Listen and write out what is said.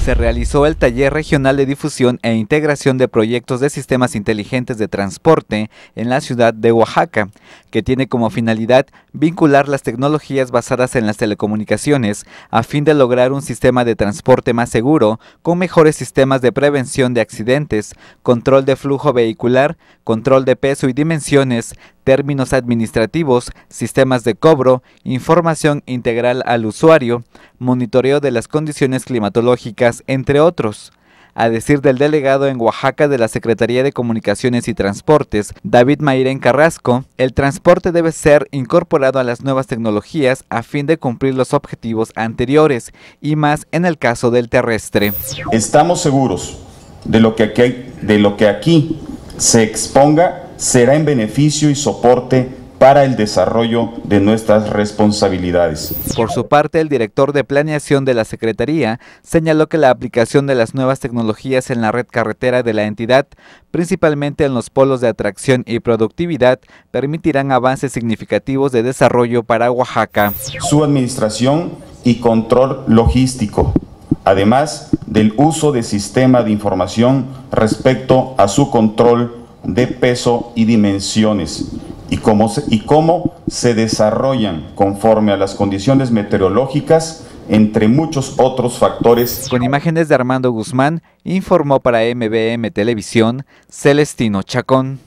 se realizó el Taller Regional de Difusión e Integración de Proyectos de Sistemas Inteligentes de Transporte en la ciudad de Oaxaca, que tiene como finalidad vincular las tecnologías basadas en las telecomunicaciones a fin de lograr un sistema de transporte más seguro, con mejores sistemas de prevención de accidentes, control de flujo vehicular, control de peso y dimensiones, términos administrativos, sistemas de cobro, información integral al usuario, monitoreo de las condiciones climatológicas, entre otros. A decir del delegado en Oaxaca de la Secretaría de Comunicaciones y Transportes, David Mairén Carrasco, el transporte debe ser incorporado a las nuevas tecnologías a fin de cumplir los objetivos anteriores y más en el caso del terrestre. Estamos seguros de lo que aquí, de lo que aquí se exponga será en beneficio y soporte para el desarrollo de nuestras responsabilidades. Por su parte, el director de planeación de la Secretaría señaló que la aplicación de las nuevas tecnologías en la red carretera de la entidad, principalmente en los polos de atracción y productividad, permitirán avances significativos de desarrollo para Oaxaca. Su administración y control logístico, además del uso de sistema de información respecto a su control de peso y dimensiones y cómo se, y cómo se desarrollan conforme a las condiciones meteorológicas, entre muchos otros factores. Con imágenes de Armando Guzmán, informó para MBM Televisión Celestino Chacón.